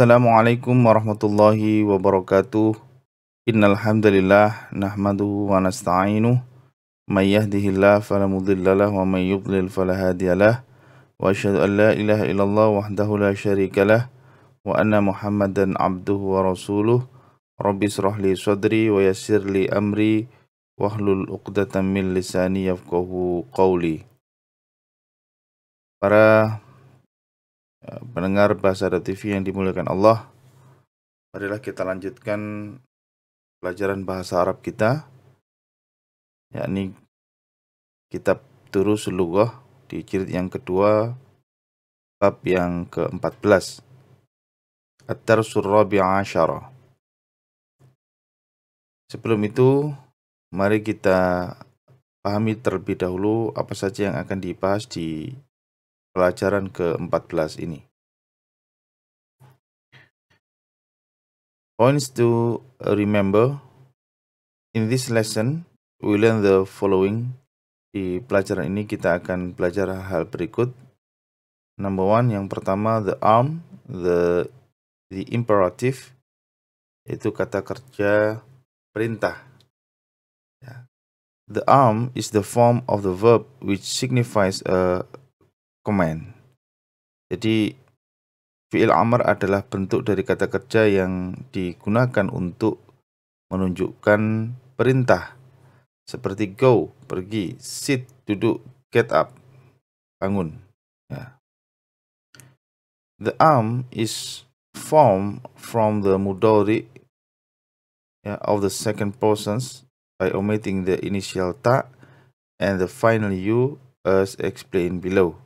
Assalamualaikum warahmatullahi wabarakatuh. Innal hamdalillah nahmaduhu wa nastainu. may yahdihillahu fala mudilla lahu wa may yudlil fala hadiyalah. Wa asyhadu an la ilaha illallah wahdahu la syarikalah wa anna Muhammadan abduhu wa rasuluh. Rabbi israh li sadri wa yasirli amri wahlul 'uqdatam min lisani yafqahu qawli. Para Eh, pendengar bahasa Arab TV yang dimuliakan Allah. Marilah kita lanjutkan pelajaran bahasa Arab kita, yakni kitab Turu Sulugoh di jilid yang kedua, bab yang ke-14. At-Tarsul Rabi Asyara. Sebelum itu, mari kita pahami terlebih dahulu apa saja yang akan dibahas di pelajaran ke-14 ini. Points to remember. In this lesson, we learn the following. Di pelajaran ini kita akan belajar hal berikut. Number one, yang pertama the arm, the the imperative, itu kata kerja perintah. Ya. The arm is the form of the verb which signifies a command. Jadi fi'il amr adalah bentuk dari kata kerja yang digunakan untuk menunjukkan perintah seperti go, pergi, sit, duduk, get up, bangun. Ya. The arm is formed from the mudori ya, of the second persons by omitting the initial ta and the final u as explained below.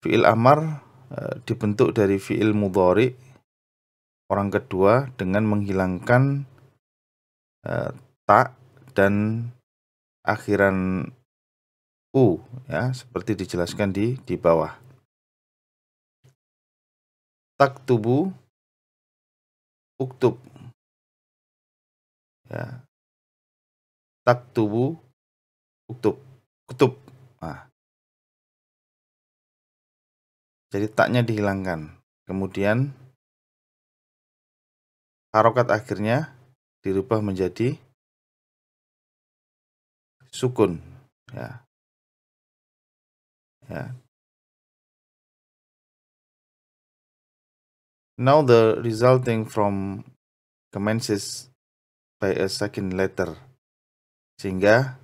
Fi'il amar e, dibentuk dari fi'il mudhari orang kedua dengan menghilangkan e, tak dan akhiran u ya seperti dijelaskan di di bawah tak tubuh uktub ya tak tubuh uktub kutub Jadi taknya dihilangkan. Kemudian harokat akhirnya dirubah menjadi sukun ya ya now the resulting from commences by a second letter sehingga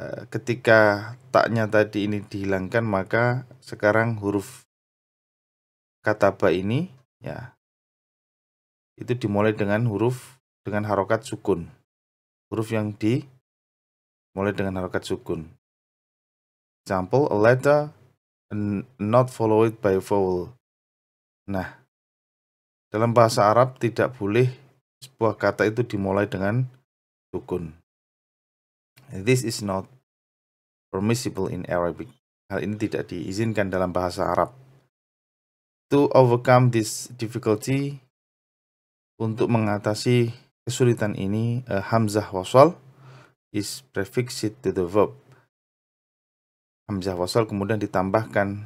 Eh, ketika taknya tadi ini dihilangkan maka sekarang huruf kataba ini ya itu dimulai dengan huruf dengan harokat sukun huruf yang dimulai dengan harokat sukun example a letter not followed by vowel nah dalam bahasa Arab tidak boleh sebuah kata itu dimulai dengan sukun This is not permissible in Arabic. Hal ini tidak diizinkan dalam bahasa Arab. To overcome this difficulty, untuk mengatasi kesulitan ini, a hamzah wasal is prefixed to the verb. Hamzah wasal kemudian ditambahkan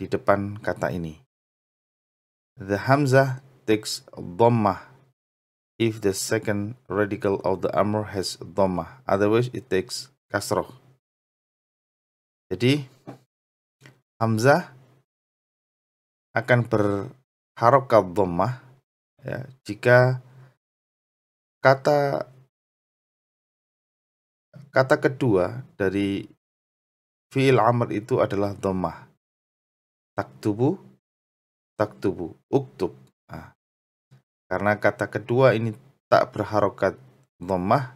di depan kata ini. The hamzah takes dhammah if the second radical of the amr has dhamma otherwise it takes kasroh jadi hamzah akan berharokat dhamma ya, jika kata kata kedua dari fi'il amr itu adalah Tak tubuh tak tubuh uktub karena kata kedua ini tak berharokat domah,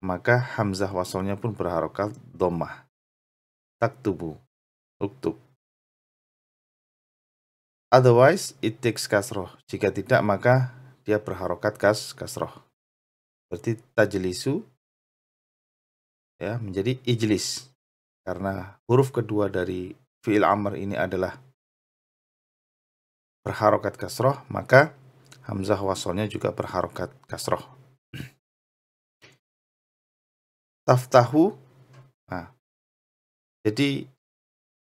maka hamzah wasolnya pun berharokat domah. Tak tubuh, uktub. Otherwise, it takes kasroh. Jika tidak, maka dia berharokat kas kasroh. Berarti tajlisu ya, menjadi ijlis. Karena huruf kedua dari fi'il amr ini adalah berharokat kasroh, maka Hamzah wasolnya juga berharokat kasroh. Taftahu. Nah, jadi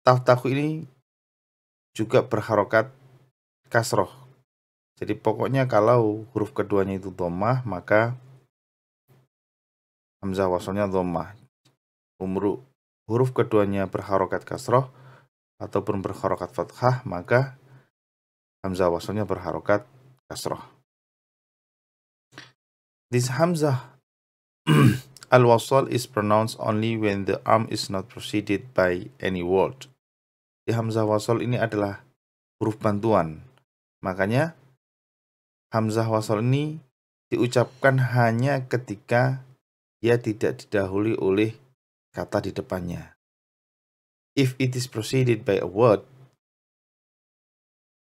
taftahu ini juga berharokat kasroh. Jadi pokoknya kalau huruf keduanya itu domah, maka hamzah wasolnya domah. Umru huruf keduanya berharokat kasroh ataupun berharokat fathah, maka hamzah wasolnya berharokat kasrah. This hamzah al-wasal is pronounced only when the arm is not preceded by any word. Di hamzah wasal ini adalah huruf bantuan. Makanya hamzah wasal ini diucapkan hanya ketika ia tidak didahului oleh kata di depannya. If it is preceded by a word,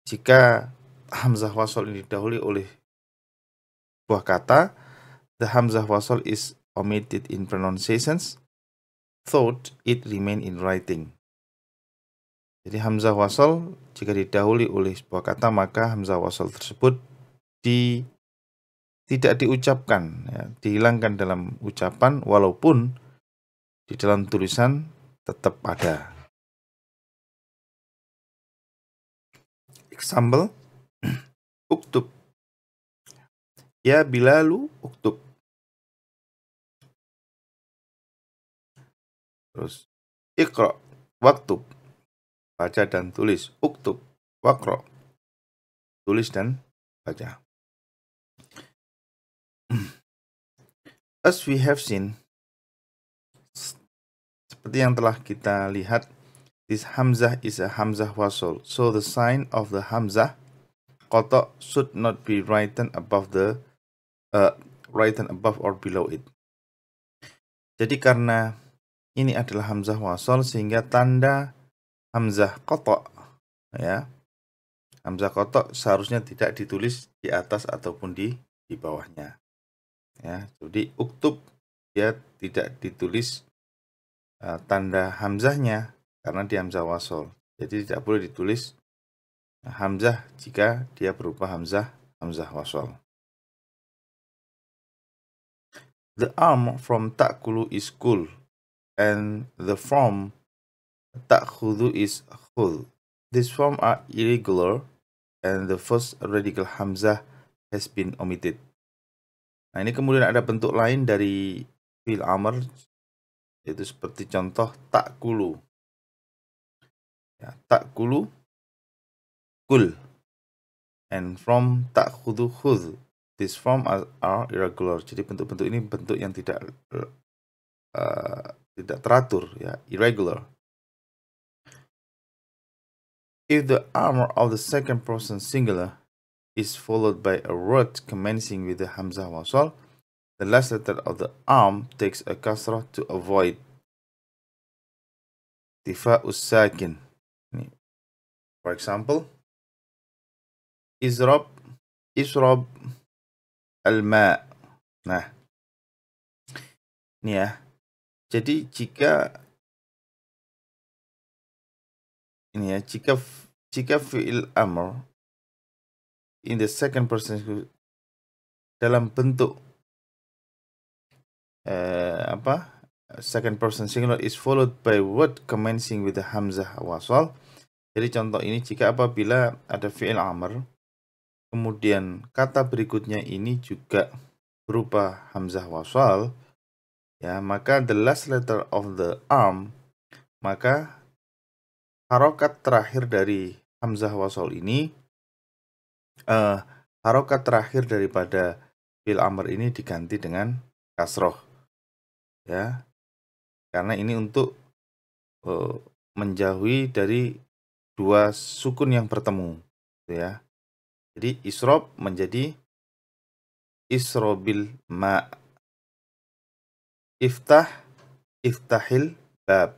jika hamzah wasol ini didahului oleh sebuah kata, the hamzah wasol is omitted in pronunciations, thought it remain in writing. Jadi hamzah wasol jika didahului oleh sebuah kata maka hamzah wasol tersebut di tidak diucapkan, ya, dihilangkan dalam ucapan walaupun di dalam tulisan tetap ada. Example Uktub. Ya Bilalu, uktub. Terus ikro waktu Baca dan tulis. Uktub, wakro. Tulis dan baca. As we have seen, seperti yang telah kita lihat, this Hamzah is a Hamzah wasol. So the sign of the Hamzah Koto should not be written above the uh, written above or below it. Jadi karena ini adalah hamzah wasol sehingga tanda hamzah koto ya hamzah koto seharusnya tidak ditulis di atas ataupun di di bawahnya ya jadi uktub dia tidak ditulis uh, tanda hamzahnya karena di hamzah wasol jadi tidak boleh ditulis hamzah jika dia berupa hamzah hamzah wasal. The arm from ta'kulu is kul and the form takhudu is khudh. This form are irregular and the first radical hamzah has been omitted. Nah, ini kemudian ada bentuk lain dari fil amr yaitu seperti contoh takulu. Ya, takulu kul and from takhudu khudh. These form are, are irregular. Jadi bentuk-bentuk ini bentuk yang tidak uh, tidak teratur ya, irregular. If the armor of the second person singular is followed by a root commencing with the hamzah wasal, the last letter of the arm takes a kasrah to avoid tifa'us sakin. For example, izrob isrob alma. Nah. Ini ya. Jadi jika ini ya, jika jika fi'il amr in the second person dalam bentuk uh, apa second person singular is followed by word commencing with the hamzah wasal jadi contoh ini jika apabila ada fi'il amr Kemudian kata berikutnya ini juga berupa hamzah wasal, ya maka the last letter of the arm, maka harokat terakhir dari hamzah wasal ini, uh, harokat terakhir daripada fil amr ini diganti dengan kasroh, ya karena ini untuk uh, menjauhi dari dua sukun yang bertemu, gitu ya. Jadi isrob menjadi isrobil ma. Iftah, iftahil bab.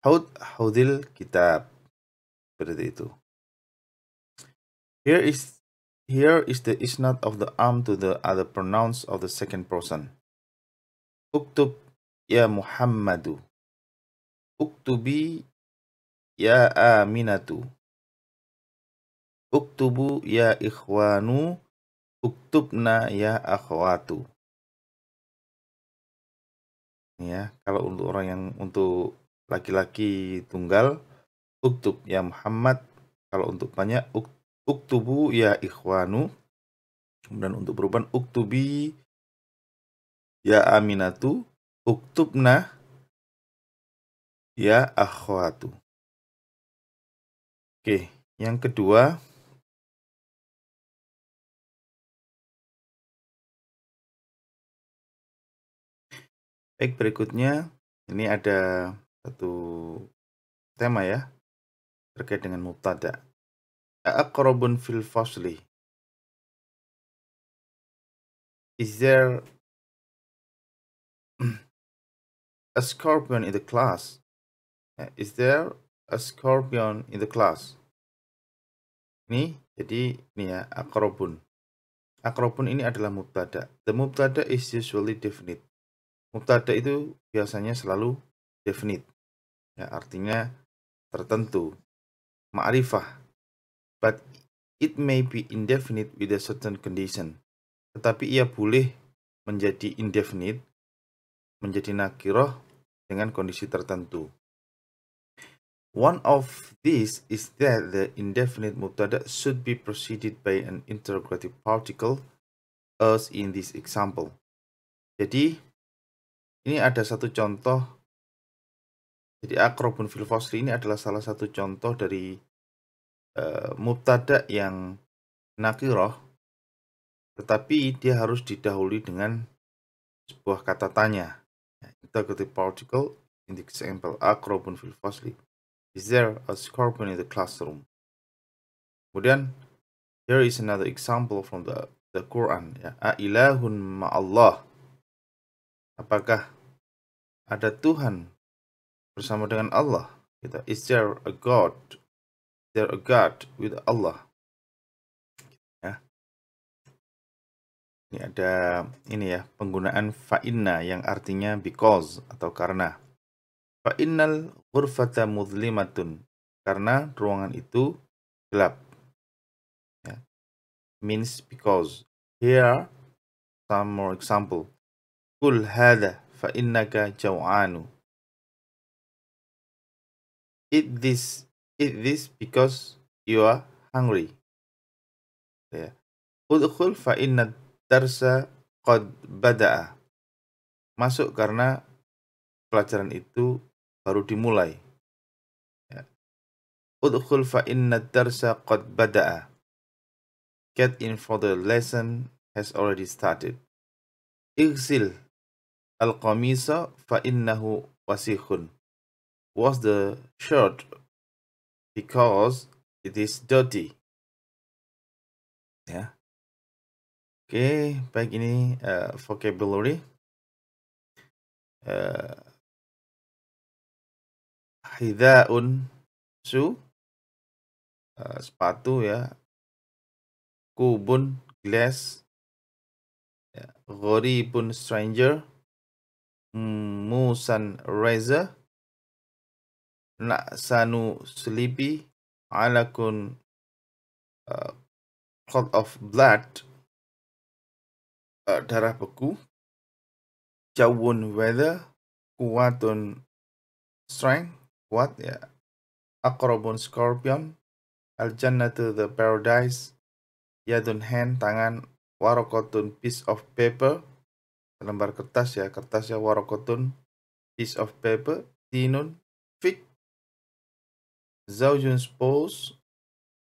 Haud, haudil kitab. Seperti itu. Here is here is the isnad of the arm to the other pronouns of the second person. Uktub ya Muhammadu. Uktubi ya Aminatu. Uktubu ya ikhwanu, uktubna ya akhwatu. Ya, kalau untuk orang yang untuk laki-laki tunggal, uktub ya Muhammad. Kalau untuk banyak, uktubu ya ikhwanu. Kemudian untuk perubahan, uktubi ya aminatu, uktubna ya akhwatu. Oke, yang kedua Baik, berikutnya ini ada satu tema ya terkait dengan mubtada. Aqrabun fil fasli. Is there a scorpion in the class? Is there a scorpion in the class? Ini jadi ini ya akrobun. Akrobun ini adalah mubtada. The mubtada is usually definite. Mubtada itu biasanya selalu definite, ya, artinya tertentu, ma'rifah. But it may be indefinite with a certain condition. Tetapi ia boleh menjadi indefinite, menjadi nakiroh dengan kondisi tertentu. One of these is that the indefinite mubtada should be preceded by an interrogative particle, as in this example. Jadi, ini ada satu contoh. Jadi akrobun fil fosli ini adalah salah satu contoh dari uh, mubtada yang nakiroh. Tetapi dia harus didahului dengan sebuah kata tanya. Ya, integrative particle in the example akrobun fil fosli. Is there a scorpion in the classroom? Kemudian, here is another example from the the Quran ya. A ilahun ma'allah. Apakah ada Tuhan bersama dengan Allah. Kita gitu. is there a God? Is there a God with Allah? Ya. Ini ada ini ya penggunaan fa'inna yang artinya because atau karena. Fa'innal ghurfata mudlimatun karena ruangan itu gelap. Ya. Means because. Here some more example. Kul hada fa innaka jau'anu eat this eat this because you are hungry ya udkhul fa inna darsa qad bada'a masuk karena pelajaran itu baru dimulai Ya, udkhul fa inna darsa qad bada'a get in for the lesson has already started igsil al-qamisa fa innahu wasikhun. was the shirt because it is dirty. Ya. Oke, okay, baik ini uh, vocabulary. Uh, hidaun su uh, sepatu ya. Kubun glass. Ya. pun stranger Musan Reza, Sanu Sleepy, Alakun uh, eh, Cloth of Blood, uh, Darah Beku, Jawun Weather, Kuatun Strength, Kuat ya, Akrobun Scorpion, Al Jannatu The Paradise, Yadun Hand, Tangan, Warokotun Piece of Paper, lembar kertas ya kertas ya warokotun piece of paper tinun fik zaujun spouse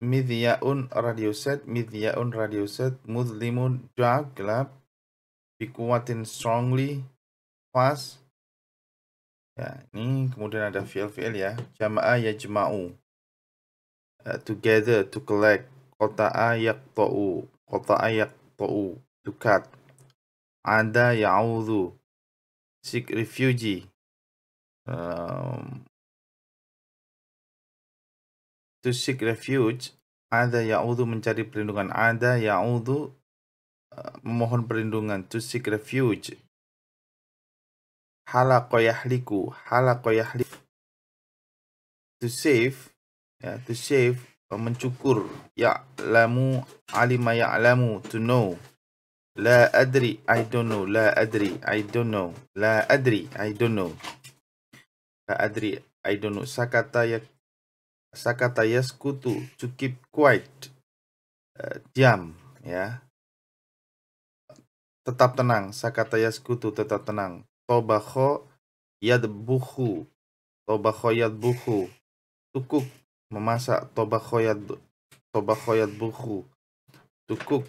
radio midyaun radioset midyaun set mudlimun dark gelap bikuatin strongly fast ya ini kemudian ada fiil ya jama'a ya uh, together to collect kota ayak tau kota ayak to cut ada yaudu seek refugee um, to seek refuge ada yaudu mencari perlindungan ada yaudu uh, eh, memohon perlindungan to seek refuge Halakoyahliku yahliku halako to save ya to save eh, mencukur ya lamu alima ya to know La adri, I don't know. La adri, I don't know. La adri, I don't know. La adri, I don't know. Sakata ya Sakata yaskutu to keep quiet. Uh, eh, diam, ya. Tetap tenang. Sakata yaskutu tetap tenang. yad toba yadbuhu. yad buku Tukuk memasak tobakho yad yad buku Tukuk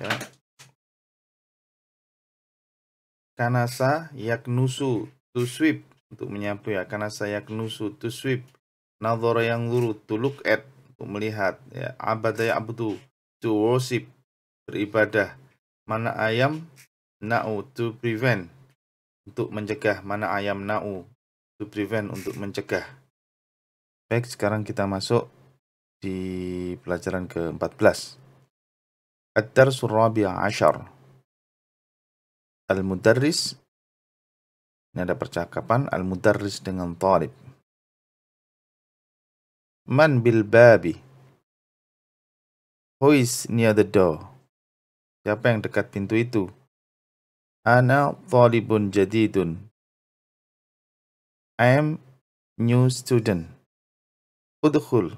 ya. Kanasa yaknusu to sweep untuk menyapu ya. Kanasa yaknusu to sweep. Nadhara yang luru to look at untuk melihat ya. Abada abdu to worship beribadah. Mana ayam na'u to prevent untuk mencegah. Mana ayam na'u to prevent untuk mencegah. Baik, sekarang kita masuk di pelajaran ke-14. الدرس الرابع عشر Al-Mudarris Ini ada percakapan Al-Mudarris dengan Talib Man bil babi Who is near the door? Siapa yang dekat pintu itu? Ana talibun jadidun I am new student Udkhul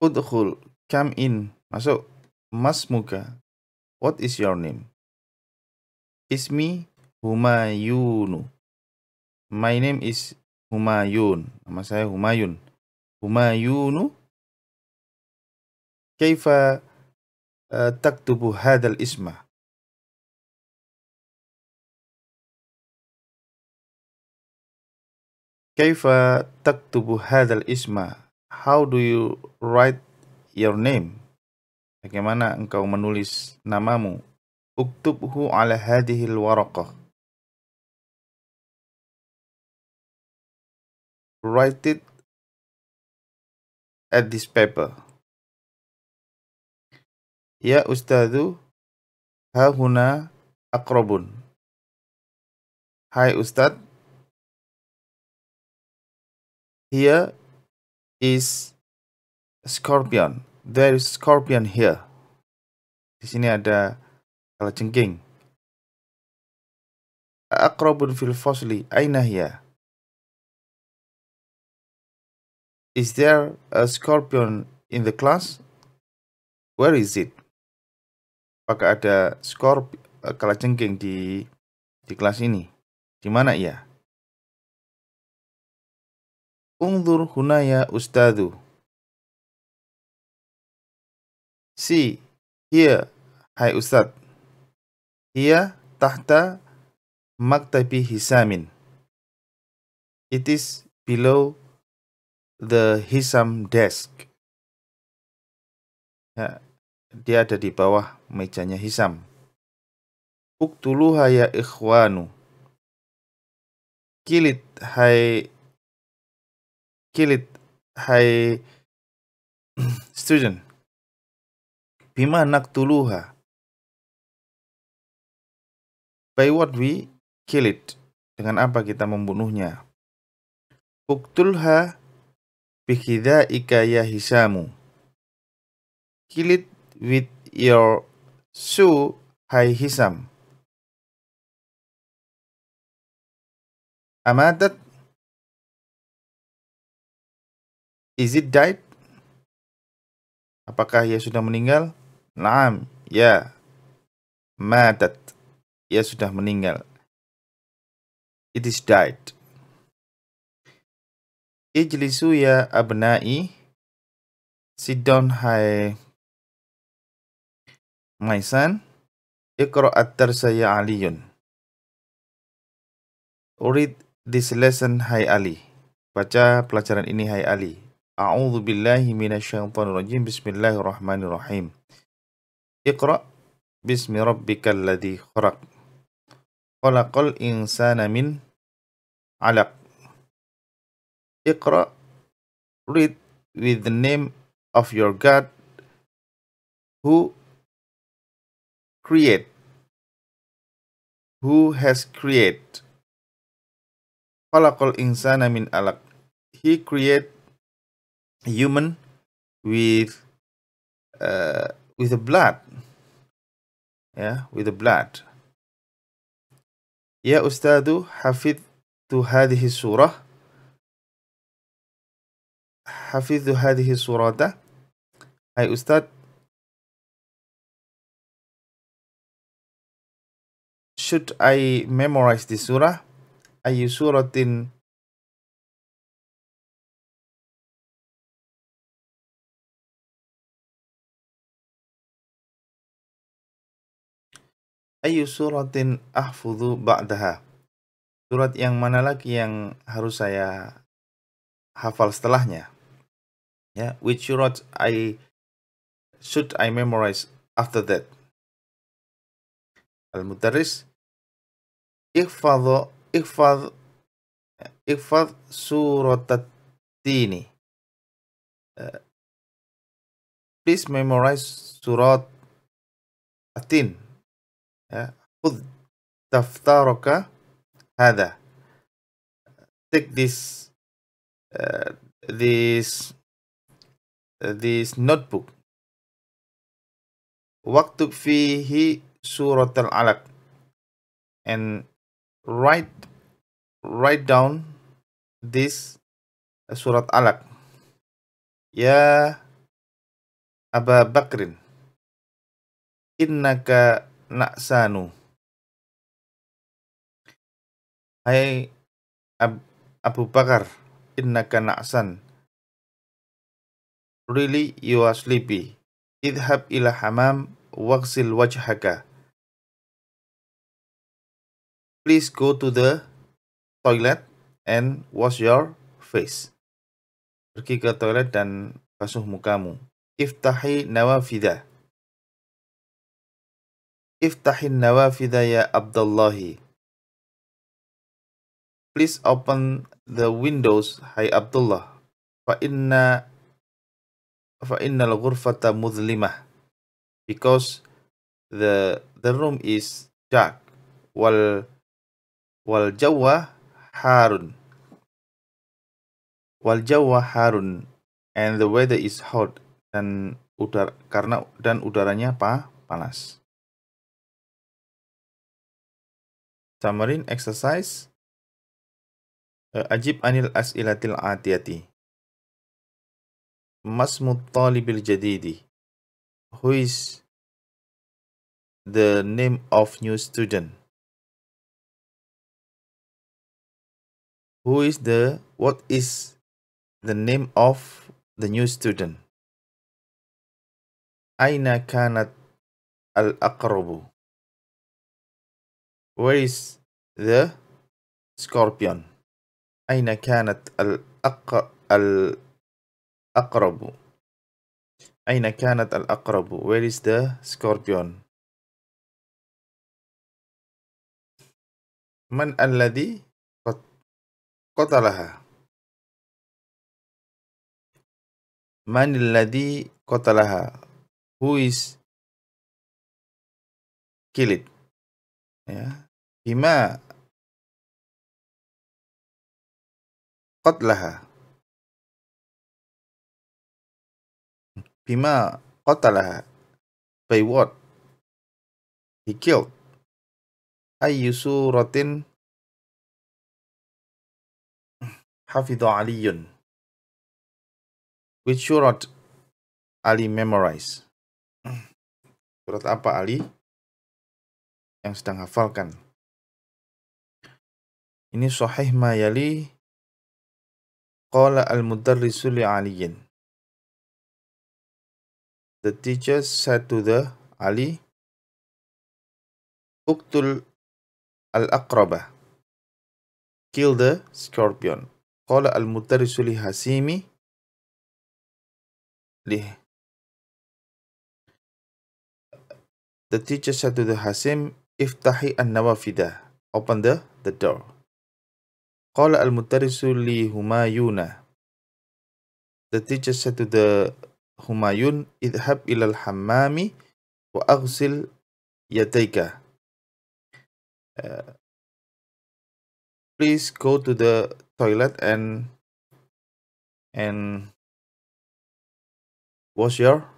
Udhul, come in, masuk. Mas Muka, what is your name? Ismi Humayunu. My name is Humayun. Nama saya Humayun. Humayunu. Kaifa uh, taktubu hadal isma? Kaifa taktubu hadal isma? How do you write your name? Bagaimana engkau menulis namamu? Uktubhu ala hadihil waraqah. Write it at this paper. Ya ustadu, huna akrobun. Hai ustad, here is scorpion. There is scorpion here. Di sini ada kalajengking. Akrobun fil fosli. Aina hiya? Is there a scorpion in the class? Where is it? Apakah ada scorp kalajengking di di kelas ini? Di mana ya? Unzur hunaya ustadu. See, here, iya, hai ustad. Here, iya, tahta maktabi hisamin. It is below the hisam desk. Ya, dia ada di bawah mejanya hisam. Uktuluha ya ikhwanu. Kilit hai kill it hai student bima tuluha? by what we kill it dengan apa kita membunuhnya uktulha bikhidaika ikaya hisamu kill it with your su hai hisam amatat Is it died? Apakah ia sudah meninggal? Naam, ya. Matat. Ia sudah meninggal. It is died. Ijlisu ya abnai. Sit down, hai. My son. Ikro atar saya aliyun. Read this lesson, hai Ali. Baca pelajaran ini, hai Ali. أعوذ بالله من الشيطان الرجيم بسم الله الرحمن الرحيم اقرأ بسم ربك الذي خلق خلق الإنسان من علق اقرأ read with the name of your God who create who has created خلق الإنسان من علق he create human with uh with the blood yeah with the blood Yeah, ustadu hafid tu hadhihi surah hafid tu hadhihi surata hai ustad should i memorize this surah Are you suratin ayu suratin ahfudhu ba'daha. Surat yang mana lagi yang harus saya hafal setelahnya? Ya, which surat I should I memorize after that? Al-Mudarris ihfaz ihfaz ihfaz surat tini uh, eh, Please memorize surat Atin ya khudh daftaraka hada take this uh, this uh, this notebook waktub fihi surat al-alaq and write write down this surat alaq ya Aba Bakrin innaka Naksanu. Hai Ab Abu Bakar, innaka san. Really you are sleepy. Idhab ila hamam waqsil wajhaka. Please go to the toilet and wash your face. Pergi ke toilet dan basuh mukamu. Iftahi nawafidah. Iftahin nawafidha ya Abdullahi. Please open the windows, hai Abdullah. Fa inna fa innal ghurfata mudlimah. Because the the room is dark wal wal jawa harun wal jawa harun and the weather is hot dan udara karena dan udaranya apa panas Tamarin exercise eh, Ajib anil as'ilatil atiyati Masmut talibil jadidi Who is the name of new student? Who is the what is the name of the new student? Aina kanat al-aqrabu Where is the scorpion? أين كانت الأق... الأقرب؟ أين كانت الأقرب؟ Where is the scorpion? من الذي قتلها؟ من الذي قتلها؟ Who is killed? Ya hima qatlaha bima qatalaha by what he killed ayu suratin hafidhu aliyun which surat Ali memorize surat apa Ali yang sedang hafalkan Ini sahih ma yali. Qala al-mudarrisu li aliyin. The teacher said to the Ali, Uktul al-aqraba. Kill the scorpion. qala al قال li hasimi li The teacher said to the Hasim, Iftahi an-nawafida. Open the, the door. قال المدرس لهمايون The teacher said to the Humayun اذهب إلى الحمام وأغسل يديك uh, Please go to the toilet and and wash your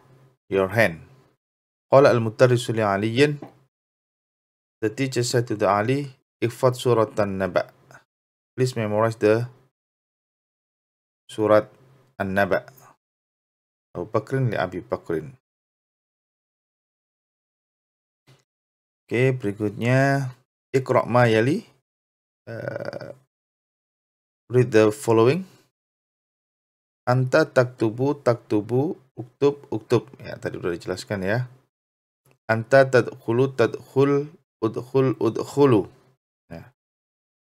your hand قال المدرس لعلي The teacher said to the Ali احفظ سورة النبأ please memorize the surat An-Naba. Abu Bakrin li Abi Bakrin. Oke, berikutnya Iqra' ma yali. Uh, read the following. Anta taktubu taktubu uktub uktub. Ya, tadi sudah dijelaskan ya. Anta tadkhulu tadkhul udkhul udkhulu.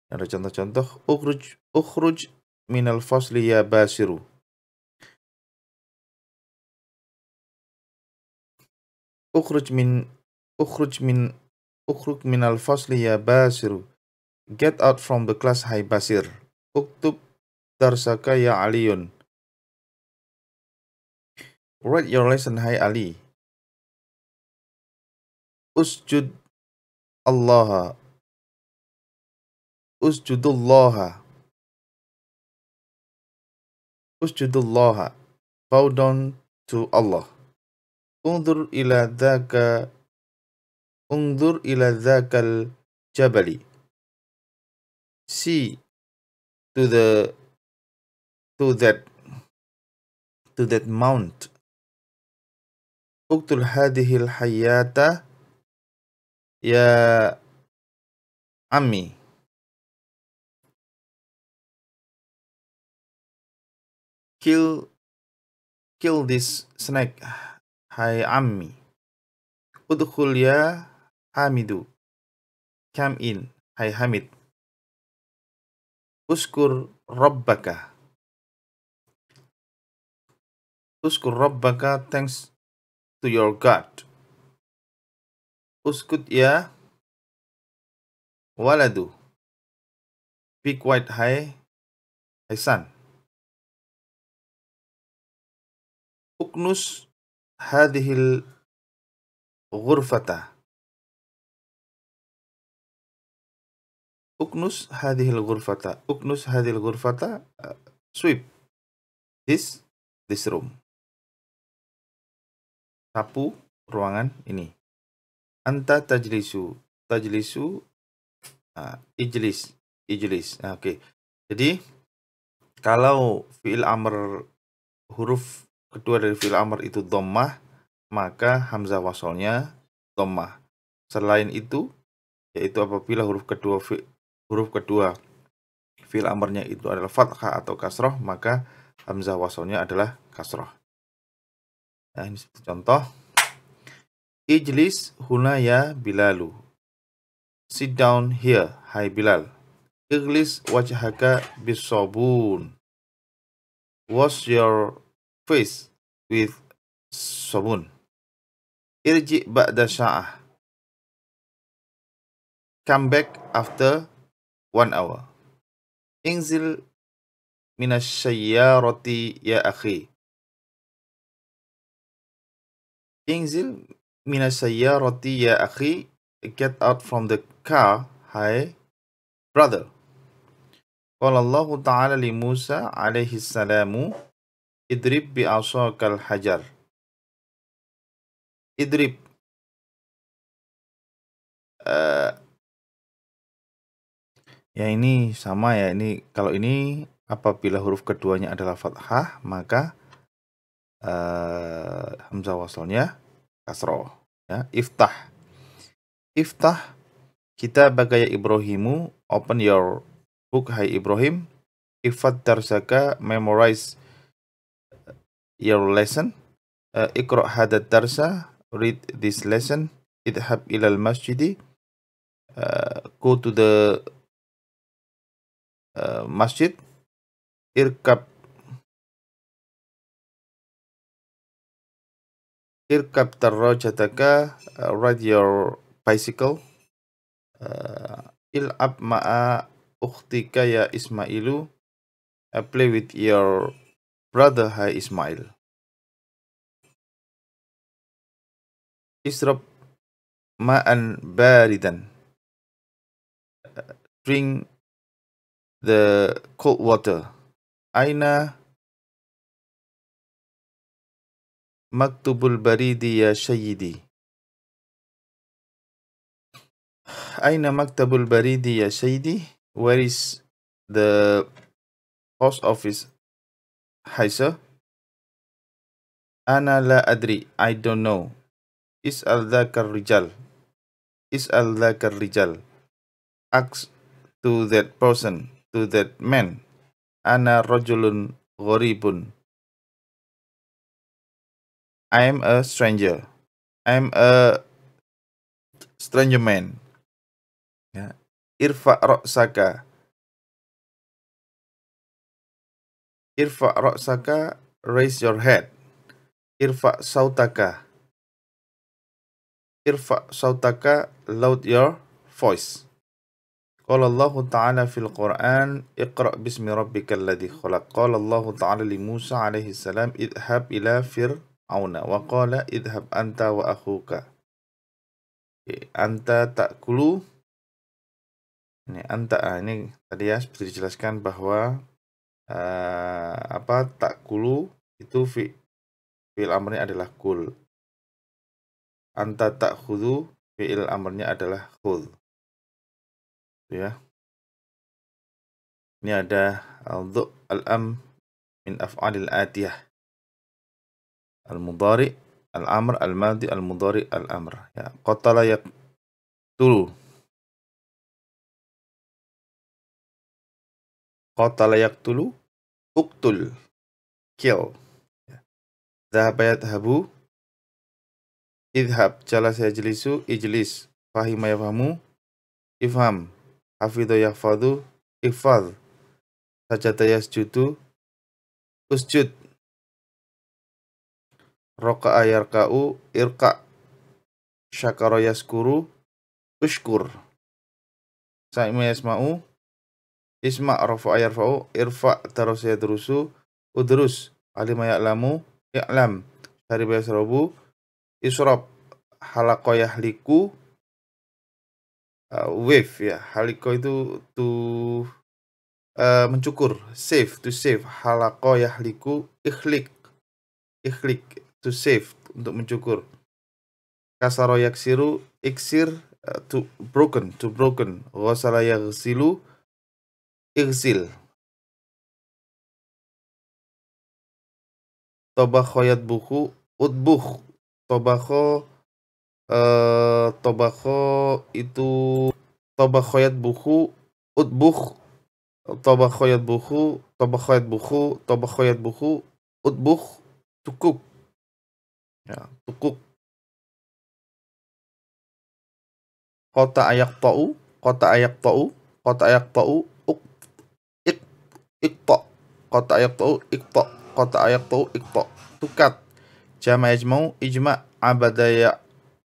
Ada contoh-contoh ukhruj ukhruj minal fasli ya basiru. Ukhruj min ukhruj min ukhruj minal fasli ya basiru. Get out from the class hai basir. Uktub darsaka ya aliyun. Write your lesson hai Ali. Usjud Allah اسجد الله اسجد الله bow down to Allah انظر إلى ذاك انظر إلى ذاك الجبل see to the to that to that mount اقتل هذه الحياة يا عمي Kill kill this snake. Hai ammi. Udkhul ya Hamidu. Come in. Hai Hamid. Uskur rabbaka. Uskur rabbaka thanks to your God. Uskut ya waladu. Be quiet hai, hai son. uknus hadihil ghurfata uknus hadihil ghurfata uknus hadihil ghurfata sweep this this room sapu ruangan ini anta tajlisu tajlisu uh, ijlis ijlis nah, oke okay. jadi kalau fiil amr huruf kedua dari fil amr itu dhammah, maka hamzah wasolnya dhammah. Selain itu, yaitu apabila huruf kedua fi, huruf kedua fil amrnya itu adalah fathah atau kasroh, maka hamzah wasolnya adalah kasroh. Nah, ini satu contoh. Ijlis Hunaya Bilalu. Sit down here, hai Bilal. Ijlis wajhaka bisobun. Wash your face with صابون ارجع بعد ساعة come back after one hour انزل من السيارة يا أخي انزل من السيارة يا أخي get out from the car hi brother قال الله تعالى لموسى عليه السلام Idrib bi asakal hajar. Idrib. Uh, ya ini sama ya ini kalau ini apabila huruf keduanya adalah fathah maka uh, hamzah wasalnya kasroh ya iftah iftah kita bagai Ibrahimu open your book hai Ibrahim ifat tersaka memorize your lesson. Uh, Iqra hadat darsa. Read this lesson. Idhab ilal masjidi. Uh, go to the uh, masjid. Irkab. Irkab tarrajataka. Uh, ride your bicycle. Uh, il'ab ma'a ukhtika ya Ismailu. Uh, play with your brother هاي إسماعيل اشرب ماء باردا drink the cold water أين مكتب البريد يا سيدي أين مكتب البريد يا سيدي Where is the post office sir, Ana la adri. I don't know. Is al dhakar rijal. Is al dhakar rijal. Ask to that person, to that man. Ana rajulun ghoribun. I am a stranger. I am a stranger man. Ya. Irfa roksaka. Irfa roksaka, raise your head. Irfa sautaka. Irfa sautaka, loud your voice. Qala Allah Ta'ala fil Qur'an Iqra' bismi rabbika alladhi khalaq Qala Allah Ta'ala li Musa alaihi salam Idhab ila fir'auna Wa qala idhab anta wa akhuka okay. Anta ta'kulu Ini anta ah, Ini tadi ya seperti dijelaskan bahwa uh, apa kulu itu fi, fiil amrnya adalah kul. Anta tak kulu fiil amrnya adalah kul Ya. Ini ada al-am min af'alil atiyah. Al-mudhari, al-amr, al-madi, al-mudhari, al-amr. Ya, qatala yaqtulu. Qatala yaktulu, uktul, kill. ayat habu, idhab, Jala saya jelisu, ijlis, fahima yafhamu, ifham, Hafidho yafadhu Ifad sajata yasjudu, usjud, ayar kau irka' syakara yaskuru, uskur, sa'ima yasma'u, Isma rafa yarfa'u irfa terus ya terusu udrus alima ya'lamu ya'lam syariba yasrabu isrob halako yahliku uh, wave ya haliko itu to uh, mencukur save to save halako yahliku ikhlik ikhlik to save untuk mencukur kasaro yaksiru iksir uh, to broken to broken ghasala yaghsilu Igsil. Tobakho buku utbuh. Tobakho uh, eh, Tobakho itu Tobakho buku utbuh. Tobakho buku Tobakho buku Tobakho buku utbuh Tukuk. Ya, tukuk. Kota ayak tau, kota ayak tau, kota ayak tau, kota ayak tau ikpo kota ayak tau ikpo tukat jama ijma ijma abadaya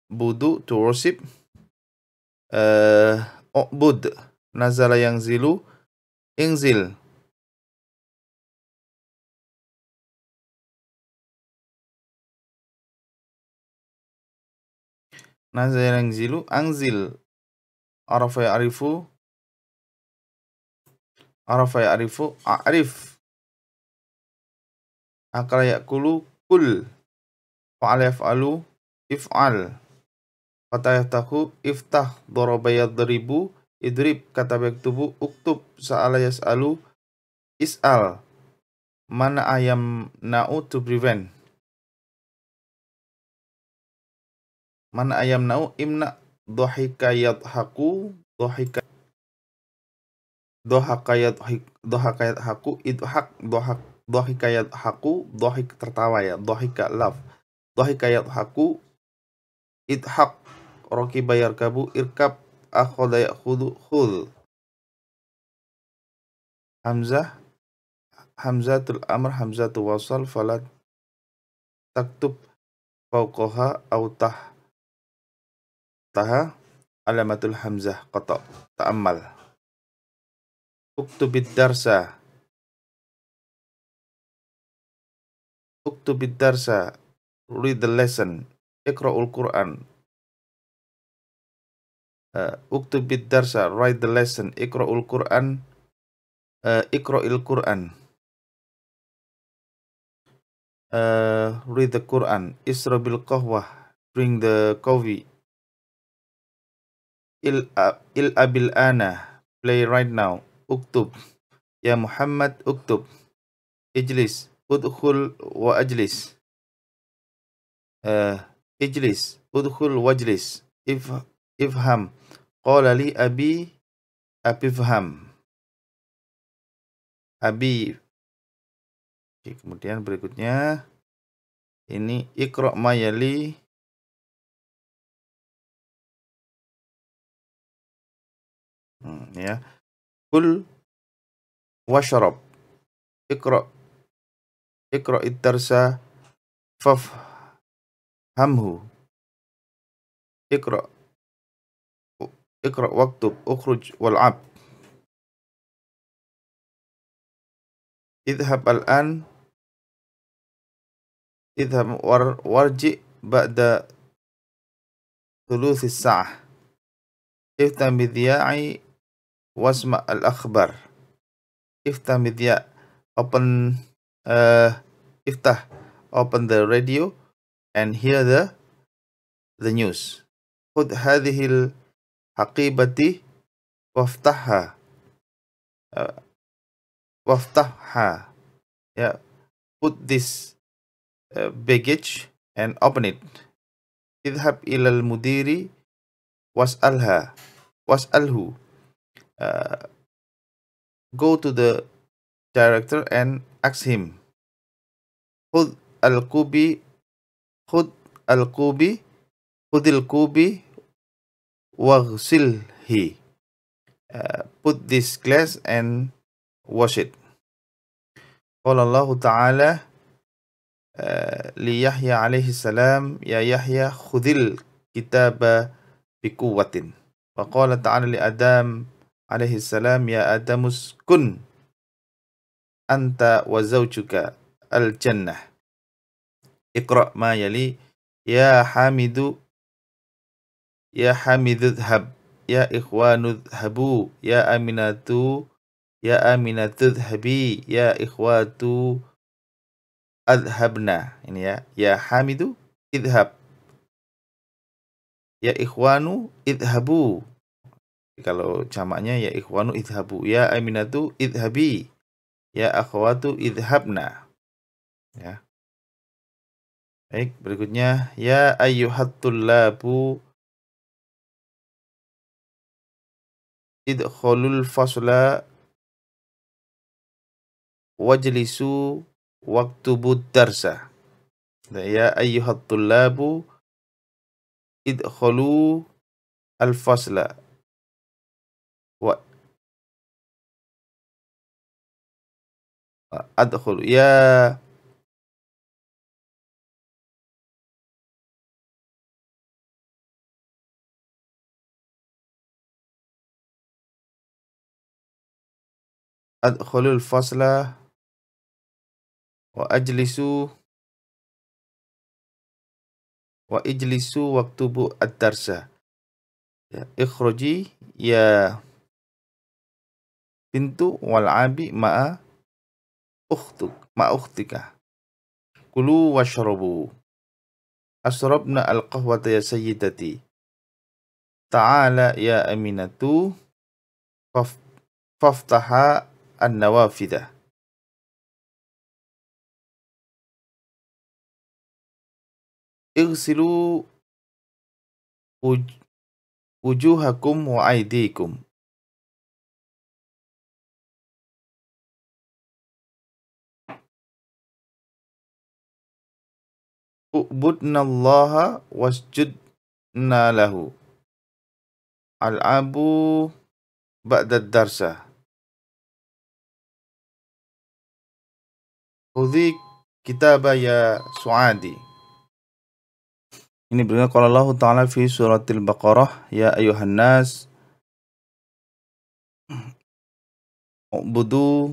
budu to worship eh uh, bud nazala yang zilu ingzil nazala yang zilu angzil arafa ya arifu arafa ya arifu arif akra yakulu kul fa'ala yaf'alu if'al kata yaftahu iftah doroba yadribu idrib kata tubuh uktub sa'ala yas'alu is'al mana ayam na'u to prevent mana ayam na'u imna dohika yadhaku dohika dohaka yadhaku idhak dohak Dohika yadhaku, dohik tertawa ya, dohika laf Dohika yadhaku, roki bayar kabu irkab, akhoda yakhudu, khul. Hamzah, hamzatul amr, hamzatul wasal, falat, taktub, fauqoha, tah taha, alamatul hamzah, kotok, ta'amal. Uktubid darsa, Uktubid darsa. Read the lesson. Ikra'ul Quran. Uh, eh, Uktubid darsa. Write the lesson. Ikra'ul Quran. Uh, eh, Ikra'il Quran. Uh, eh, read the Quran. Isra bil qahwah. bring the coffee. Il, uh, il abil ana. Play right now. Uktub. Ya Muhammad, uktub. Ijlis udhul wa ajlis uh, ijlis wa wajlis if ifham qala li abi abifham abi Oke, kemudian berikutnya ini ikra mayali hmm, ya kul washrab ikra اقرأ الدرس فافهمه اقرأ اقرأ واكتب اخرج والعب اذهب الآن اذهب وارجع بعد ثلث الساعة افتح مذياعي واسمع الأخبار افتح مذياع open uh, iftah open the radio and hear the the news Put hadhil الحقيبة وافتحها uh, وافتحها yeah put this uh, baggage and open it اذهب إلى mudiri wasalha, wasalhu. uh, go to the director and عكسهم خذ الكوبي خذ الكوبي خذ الكوبي واغسله uh, put this glass and wash it قال الله تعالى uh, ليحيى عليه السلام يا يحيى خذ الكتاب بقوة وقال تعالى لآدم عليه السلام يا آدم اسكن anta wa zawjuka al-jannah. Iqra' ma yali ya hamidu ya hamidu dhab ya ikhwanu dhabu ya aminatu ya aminatu dhabi ya ikhwatu adhabna ini ya ya hamidu idhab ya ikhwanu idhabu kalau jamaknya ya ikhwanu idhabu ya aminatu idhabi ya akhwatu idhabna. Ya. Baik, berikutnya ya ayyuhat tullabu idkhulul fasla wajlisu waktubud darsa. Nah, ya ayyuhat tullabu idkhulul al-fasla adkhul ya adkhulul fasla wa ajlisu wa ijlisu waktubu ad-darsa ya ikhruji ya pintu wal abi ma'a أختك مع أختك كلوا واشربوا أشربنا القهوة يا سيدتي تعال يا أمينة فافتح النوافذ اغسلوا وجوهكم وأيديكم Ubudnallaha wasjudna lahu. Al-abu ba'da darsa. Khudhi kitaba ya su'adi. Ini benar kalau Allah Ta'ala fi suratil Baqarah ya ayuhan ubudu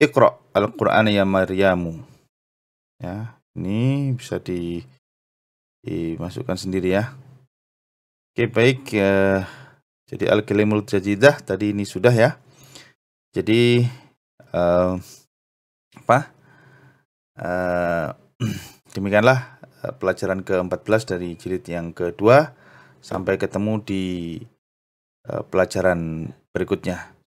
Iqra Al-Qur'an ya Maryamu. Ya, ini bisa di dimasukkan sendiri ya. Oke, baik ya. Jadi al-kalimul Jadidah tadi ini sudah ya. Jadi uh, apa? Uh, demikianlah eh, pelajaran ke-14 dari jilid yang kedua. Sampai ketemu di uh, pelajaran berikutnya.